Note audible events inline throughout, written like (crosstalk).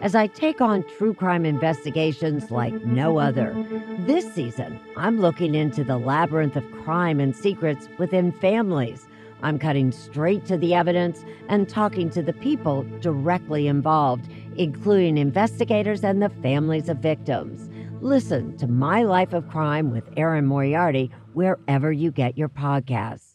as I take on true crime investigations like no other. This season, I'm looking into the labyrinth of crime and secrets within families. I'm cutting straight to the evidence and talking to the people directly involved, including investigators and the families of victims. Listen to My Life of Crime with Aaron Moriarty wherever you get your podcasts.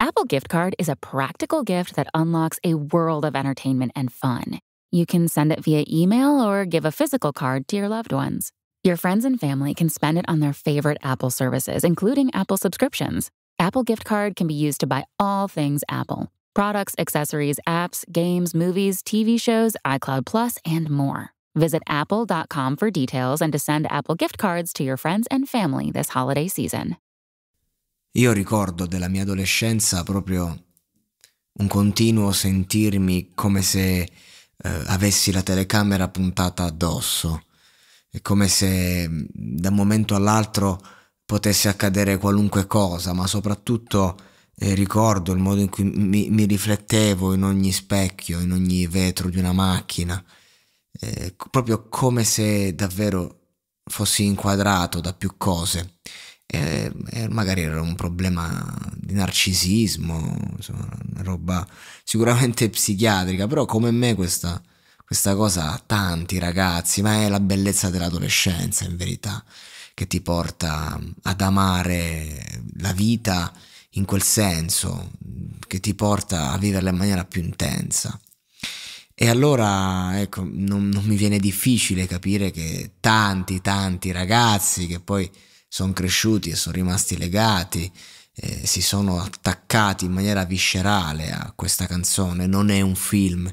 Apple Gift Card is a practical gift that unlocks a world of entertainment and fun. You can send it via email or give a physical card to your loved ones. Your friends and family can spend it on their favorite Apple services, including Apple subscriptions. Apple gift card can be used to buy all things Apple products, accessories, apps, games, movies, TV shows, iCloud Plus, and more. Visit apple.com for details and to send Apple gift cards to your friends and family this holiday season. Io ricordo della mia adolescenza proprio un continuo sentirmi come se eh, avessi la telecamera puntata addosso. È come se mm, da un momento all'altro potesse accadere qualunque cosa, ma soprattutto eh, ricordo il modo in cui mi, mi, riflettevo in ogni specchio, in ogni vetro di una macchina, eh, proprio come se davvero fossi inquadrato da più cose. E, e magari era un problema di narcisismo, insomma, una roba sicuramente (laughs) psichiatrica, però come me questa, questa cosa ha tanti ragazzi, ma è la bellezza dell'adolescenza in verità, che ti porta ad amare la vita in quel senso, che ti porta a viverla in maniera più intensa. E allora, ecco, non, non mi viene difficile capire che tanti, tanti ragazzi che poi sono cresciuti e sono rimasti legati, eh, si sono attaccati in maniera viscerale a questa canzone. Non è un film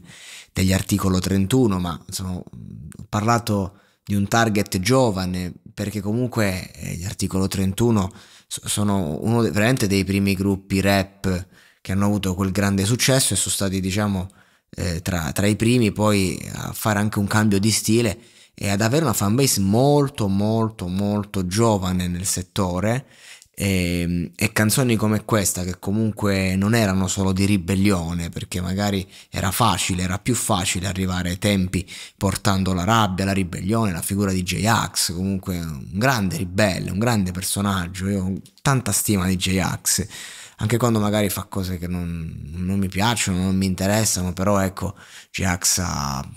degli articolo 31, ma insomma, ho parlato di un target giovane, perché comunque eh, gli articolo 31 sono uno de veramente dei primi gruppi rap che hanno avuto quel grande successo e sono stati, diciamo, eh, tra, tra i primi poi a fare anche un cambio di stile e ad avere una fanbase molto molto molto giovane nel settore e, ehm, e, canzoni come questa che comunque non erano solo di ribellione perché magari era facile, era più facile arrivare ai tempi portando la rabbia, la ribellione, la figura di J-Ax, comunque un grande ribelle, un grande personaggio, io ho tanta stima di J-Ax, anche quando magari fa cose che non, non mi piacciono, non mi interessano, però ecco J-Ax ha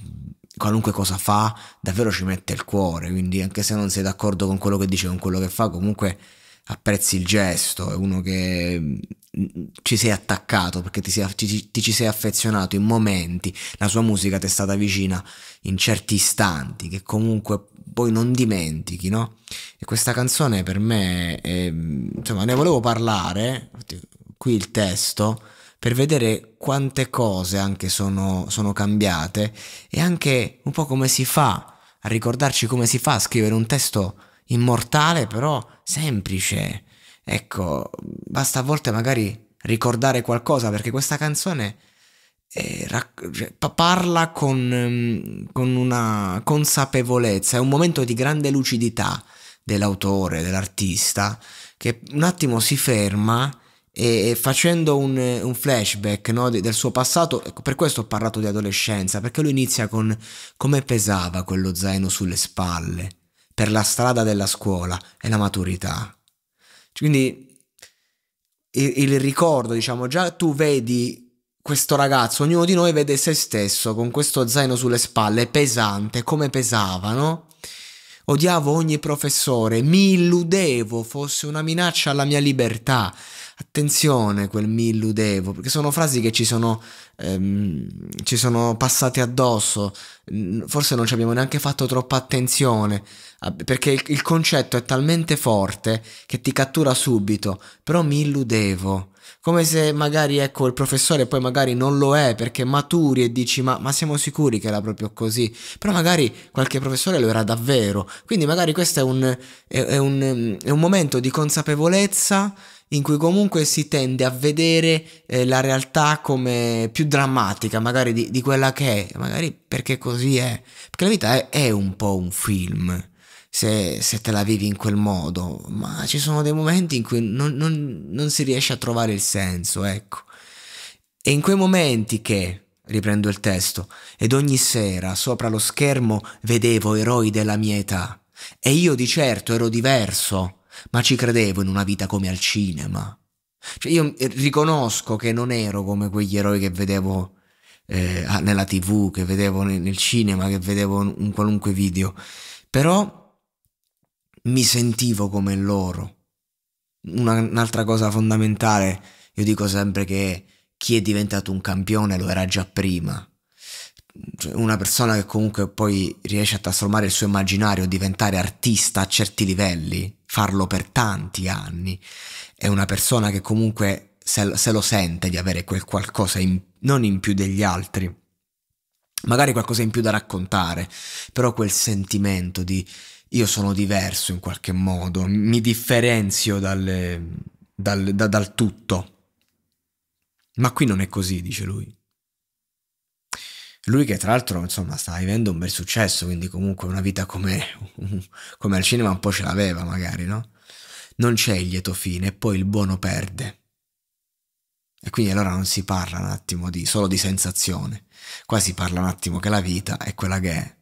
qualunque cosa fa, davvero ci mette il cuore, quindi anche se non sei d'accordo con quello che dice, con quello che fa, comunque apprezzi il gesto, è uno che mm, mm, ci sei attaccato perché ti, sei, ti, ti ci sei affezionato in momenti, la sua musica ti è stata vicina in certi istanti che comunque poi non dimentichi, no? E questa canzone per me, è, mm, insomma, ne volevo parlare, qui il testo per vedere quante cose anche sono, sono cambiate e anche un po' come si fa a ricordarci come si fa a scrivere un testo immortale però semplice. Ecco, basta a volte magari ricordare qualcosa perché questa canzone eh, rac- cioè, parla con, ehm, con una consapevolezza, è un momento di grande lucidità dell'autore, dell'artista, che un attimo si ferma e facendo un, un flashback no, del suo passato, ecco, per questo ho parlato di adolescenza, perché lui inizia con come pesava quello zaino sulle spalle, per la strada della scuola e la maturità. Cioè, quindi il, il ricordo, diciamo, già tu vedi questo ragazzo, ognuno di noi vede se stesso con questo zaino sulle spalle, pesante, come pesava, no? Odiavo ogni professore, mi illudevo fosse una minaccia alla mia libertà attenzione quel mi illudevo, perché sono frasi che ci sono, ehm, ci sono passate addosso, forse non ci abbiamo neanche fatto troppa attenzione, ah, perché il, il concetto è talmente forte che ti cattura subito, però mi illudevo. Come se magari ecco il professore poi magari non lo è perché maturi e dici ma, ma siamo sicuri che era proprio così, però magari qualche professore lo era davvero, quindi magari questo è un, è, è un, è un momento di consapevolezza in cui comunque si tende a vedere eh, la realtà come più drammatica, magari di, di, quella che è, magari perché così è, perché la vita è, è un po' un film se, se, te la vivi in quel modo, ma ci sono dei momenti in cui non, non, non si riesce a trovare il senso, ecco. E in quei momenti che, riprendo il testo, ed ogni sera sopra lo schermo vedevo eroi della mia età, e io di certo ero diverso, ma ci credevo in una vita come al cinema. Cioè io riconosco che non ero come quegli eroi che vedevo eh, nella tv, che vedevo nel cinema, che vedevo in qualunque video, però mi sentivo come loro. Una, un'altra cosa fondamentale, io dico sempre che chi è diventato un campione lo era già prima. Cioè, una persona che comunque poi riesce a trasformare il suo immaginario, diventare artista a certi livelli, farlo per tanti anni, è una persona che comunque se, se lo sente di avere quel qualcosa in, non in più degli altri, magari qualcosa in più da raccontare, però quel sentimento di io sono diverso in qualche modo, mi differenzio dalle, dal, da, dal tutto. Ma qui non è così, dice lui. Lui che tra l'altro insomma sta vivendo un bel successo, quindi comunque una vita come, (laughs) come al cinema un po' ce l'aveva magari, no? Non c'è il lieto fine e poi il buono perde. E quindi allora non si parla un attimo di, solo di sensazione, qua si parla un attimo che la vita è quella che è.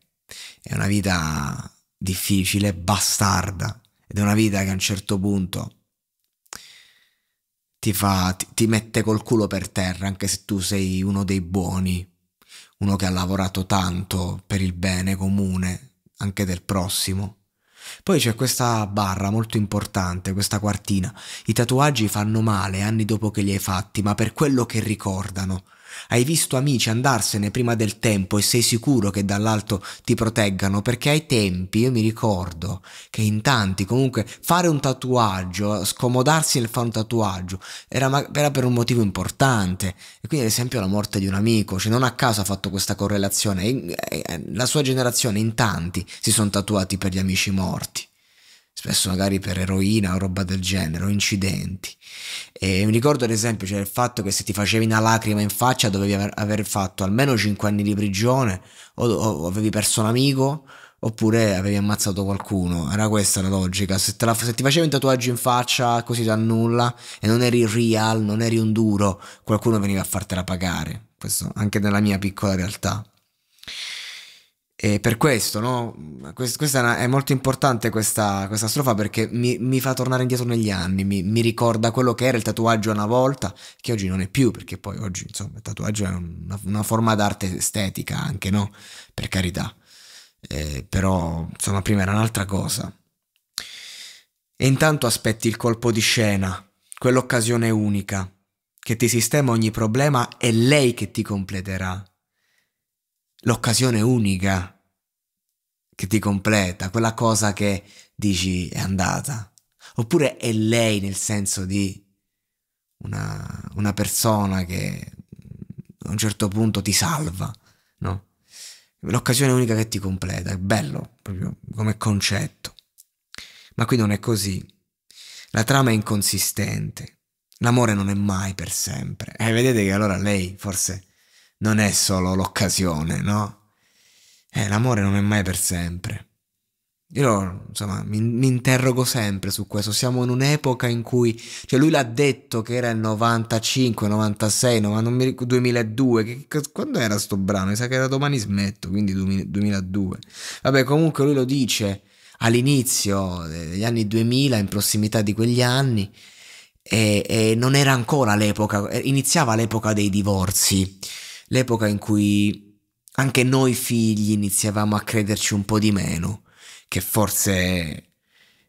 È una vita difficile, bastarda, ed è una vita che a un certo punto ti, fa, ti, ti mette col culo per terra, anche se tu sei uno dei buoni, uno che ha lavorato tanto per il bene comune, anche del prossimo. Poi c'è questa barra molto importante, questa quartina. I tatuaggi fanno male anni dopo che li hai fatti, ma per quello che ricordano. Hai visto amici andarsene prima del tempo e sei sicuro che dall'alto ti proteggano perché ai tempi io mi ricordo che in tanti comunque fare un tatuaggio, scomodarsi nel fare un tatuaggio era, era per un motivo importante e quindi ad esempio la morte di un amico, cioè non a caso ha fatto questa correlazione, eh, eh, la sua generazione in tanti si sono tatuati per gli amici morti spesso magari per eroina o roba del genere, o incidenti. E mi ricordo ad esempio cioè, il fatto che se ti facevi una lacrima in faccia dovevi aver, aver fatto almeno 5 anni di prigione o, o, avevi perso un amico oppure avevi ammazzato qualcuno. Era questa la logica. Se, la, se ti facevi un tatuaggio in faccia così da nulla e non eri real, non eri un duro, qualcuno veniva a fartela pagare. Questo anche nella mia piccola realtà. E per questo, no? Quest, questa è, una, è, molto importante questa, questa strofa perché mi, mi, fa tornare indietro negli anni, mi, mi, ricorda quello che era il tatuaggio una volta, che oggi non è più, perché poi oggi, insomma, il tatuaggio è una, una forma d'arte estetica anche, no? Per carità. Eh, però, insomma, prima era un'altra cosa. E intanto aspetti il colpo di scena, quell'occasione unica, che ti sistema ogni problema, è lei che ti completerà l'occasione unica che ti completa, quella cosa che dici è andata. Oppure è lei nel senso di una, una persona che a un certo punto ti salva, no? L'occasione unica che ti completa, è bello proprio come concetto. Ma qui non è così. La trama è inconsistente. L'amore non è mai per sempre. E eh, vedete che allora lei forse non è solo l'occasione, no? Eh, l'amore non è mai per sempre. Io, insomma, mi, mi interrogo sempre su questo. Siamo in un'epoca in cui, cioè, lui l'ha detto che era il 95, 96, 90, 2002. Che, quando era sto brano? Mi sa che era domani smetto, quindi 2002. Vabbè, comunque lui lo dice all'inizio degli anni 2000, in prossimità di quegli anni. E, e non era ancora l'epoca, eh, iniziava l'epoca dei divorzi l'epoca in cui anche noi figli iniziavamo a crederci un po' di meno, che forse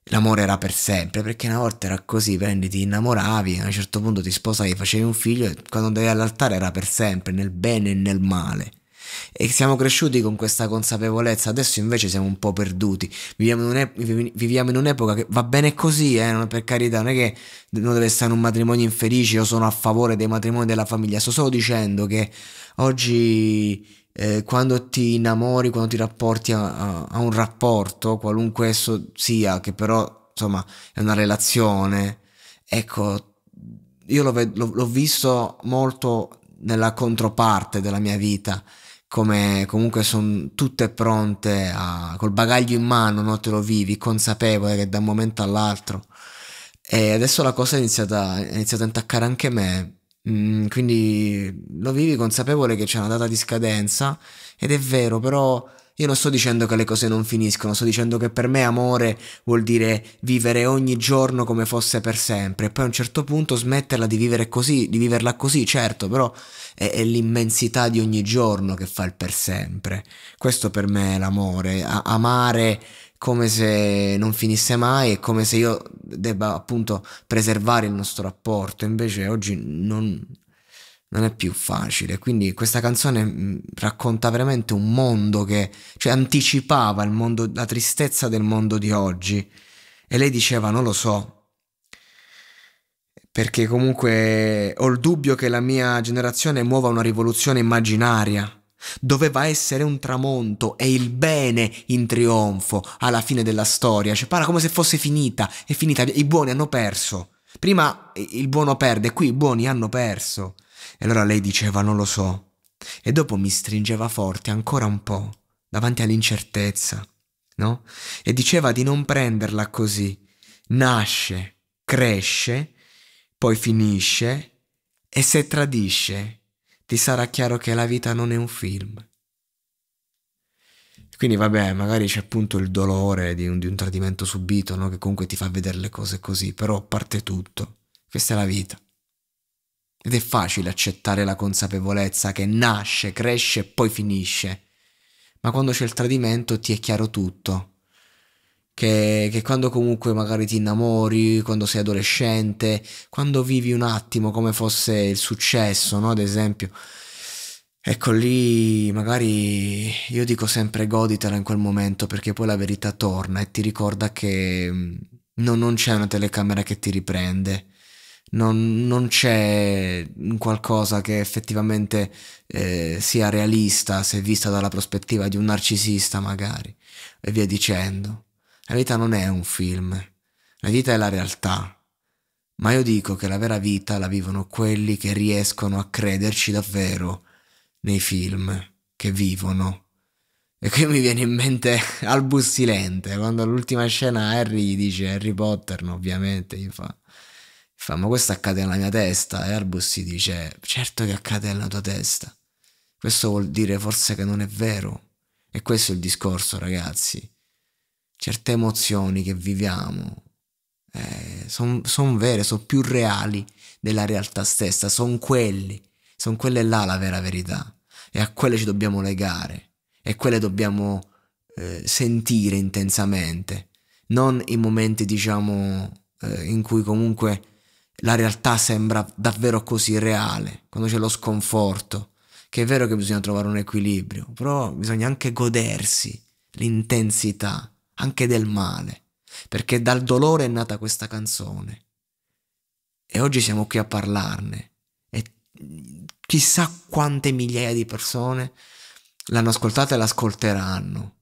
l'amore era per sempre, perché una volta era così, prendi, ti innamoravi, a un certo punto ti sposavi, facevi un figlio e quando andavi all'altare era per sempre, nel bene e nel male. E siamo cresciuti con questa consapevolezza, adesso invece siamo un po' perduti. Viviamo in, un'epoca che va bene così, eh, per carità, non è che uno deve essere un matrimonio infelice, io sono a favore dei matrimoni della famiglia, sto solo dicendo che oggi... Eh, quando ti innamori, quando ti rapporti a, a, a un rapporto, qualunque esso sia, che però insomma è una relazione, ecco, io l'ho, l'ho visto molto nella controparte della mia vita come comunque sono tutte pronte a, col bagaglio in mano, no? te lo vivi, consapevole che da un momento all'altro. E adesso la cosa è iniziata, è iniziata a intaccare anche me, mm, quindi lo vivi consapevole che c'è una data di scadenza ed è vero, però io non sto dicendo che le cose non finiscono, sto dicendo che per me amore vuol dire vivere ogni giorno come fosse per sempre e poi a un certo punto smetterla di vivere così, di viverla così, certo, però è, è l'immensità di ogni giorno che fa il per sempre. Questo per me è l'amore, a- amare come se non finisse mai e come se io debba appunto preservare il nostro rapporto, invece oggi non non è più facile. Quindi questa canzone mm, racconta veramente un mondo che, cioè anticipava mondo, la tristezza del mondo di oggi. E lei diceva, non lo so, perché comunque ho il dubbio che la mia generazione muova una rivoluzione immaginaria. Doveva essere un tramonto e il bene in trionfo alla fine della storia. Cioè, parla come se fosse finita, è finita, i buoni hanno perso. Prima il buono perde, qui i buoni hanno perso. E allora lei diceva non lo so. E dopo mi stringeva forte ancora un po', davanti all'incertezza, no? E diceva di non prenderla così. Nasce, cresce, poi finisce e se tradisce ti sarà chiaro che la vita non è un film. Quindi vabbè, magari c'è appunto il dolore di un, di un tradimento subito, no? che comunque ti fa vedere le cose così, però parte tutto. Questa è la vita. Ed è facile accettare la consapevolezza che nasce, cresce e poi finisce. Ma quando c'è il tradimento ti è chiaro tutto. Che, che, quando comunque magari ti innamori, quando sei adolescente, quando vivi un attimo come fosse il successo, no? Ad esempio. Ecco lì, magari io dico sempre goditela in quel momento perché poi la verità torna e ti ricorda che mm, no, non c'è una telecamera che ti riprende non, non c'è qualcosa che effettivamente eh, sia realista se vista dalla prospettiva di un narcisista magari, e via dicendo. La vita non è un film, la vita è la realtà. Ma io dico che la vera vita la vivono quelli che riescono a crederci davvero nei film che vivono. E qui mi viene in mente (laughs) Albus Silente, quando l'ultima scena Harry gli dice Harry Potter, no, ovviamente, gli fa Fa, ma questo accade nella mia testa. E Arbus si dice, certo che accade nella tua testa. Questo vuol dire forse che non è vero. E questo è il discorso, ragazzi. Certe emozioni che viviamo eh, sono son vere, sono più reali della realtà stessa. Sono quelli, sono quelle là la vera verità. E a quelle ci dobbiamo legare. E quelle dobbiamo eh, sentire intensamente. Non i momenti, diciamo, eh, in cui comunque la realtà sembra davvero così reale, quando c'è lo sconforto, che è vero che bisogna trovare un equilibrio, però bisogna anche godersi l'intensità, anche del male, perché dal dolore è nata questa canzone. E oggi siamo qui a parlarne e chissà quante migliaia di persone l'hanno ascoltata e l'ascolteranno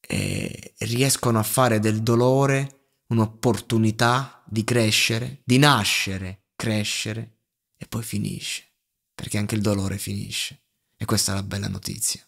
e riescono a fare del dolore un'opportunità di crescere, di nascere, crescere e poi finisce, perché anche il dolore finisce. E questa è la bella notizia.